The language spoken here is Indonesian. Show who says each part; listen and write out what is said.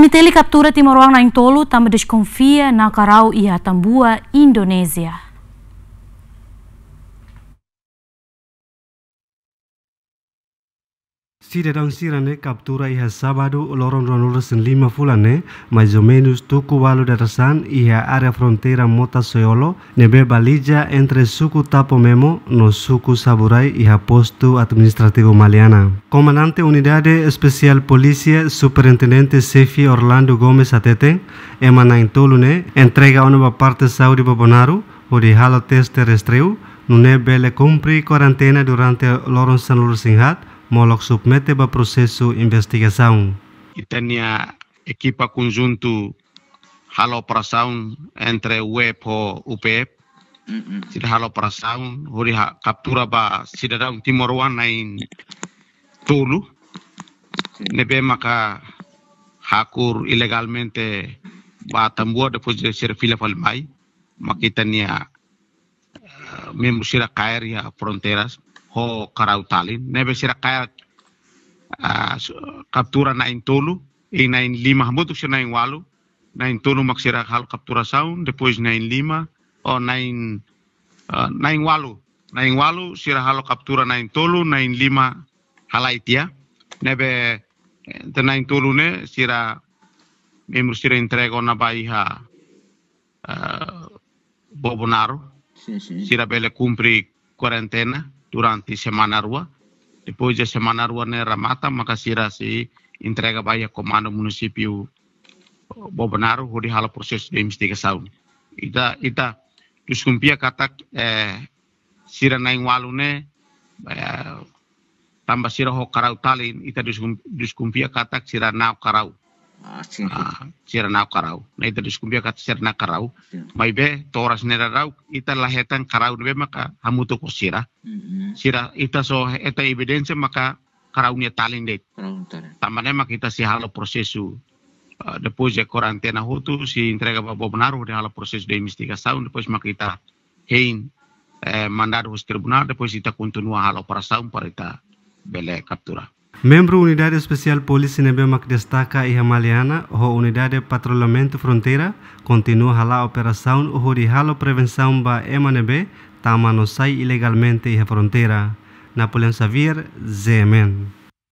Speaker 1: Teniteli kaptura timor Wang Naing Tolu tamba desconfia na ia e Atambua, Indonesia. Si sirane kaptura iha sabado loron ronores en Lima fulane, majomenus tuku valo de Razan iha área frontera mota soyolo, nebe balija entre suku tapo memo no suku saburai iha postu administrativo maliana. komandante unidade especial policia superintendente Sefi Orlando Gomez Atete, emana tolune, entrega una parte sauri babonaru, o halo test terrestreu, nune bele kumpri quarantena durante loron sanur singhat, Molok submete ba prosesu investigasaun.
Speaker 2: Kita nia ekipa conjunto hal operação entre UEP ho UPEP. Sida halo prasaun hori ha kaptura ba sida daun Timor Wan nain tulu. Nebe maka hakur ilegalmente ba tambua depois de ser fila falmai. Makita niya uh, eh, membro ya fronteras ho karau talin nebe sira kaya kaptura na intolu e na in lima hamutuk sira na in walu na in tolu mak sira hal kaptura saun depois na in lima o na in na in walu na in walu sira hal kaptura na in tolu na in lima halaitia nebe na in tolu ne sira membro sira entrega ona baiha bobonaro sira bele kumpri quarentena durante semana rua. Depois de semana rua ne ramata makasira se entrega baia comando município Bobanaro hori hala processo de investigação. Ita ita tuskumpia katak eh, sira naing walune eh, tambah sira ho karau talin ita duskumpia katak sira na karau cerna ah, ah, karau na ita diskumbia kat cerna karau mai be toras nera rau ita lahetan karau be maka hamuto ko sira mm-hmm. sira ita so eta evidence maka karau ni talin de tamane maka ita si halo prosesu ah, depois je ya quarentena hotu si entrega para bobonaru de halo prosesu de investigação depois maka ita hein eh, mandado os tribunal depois ita continua halo operação para ita bele kaptura
Speaker 1: Membro Unidade Especial Polícia Nebemak destaca e Hamaliana, a Unidade Patrulhamento Fronteira, continua a operação o de prevenção ba MNB, tamanho sai ilegalmente e fronteira. Napoleão Xavier, Zemen.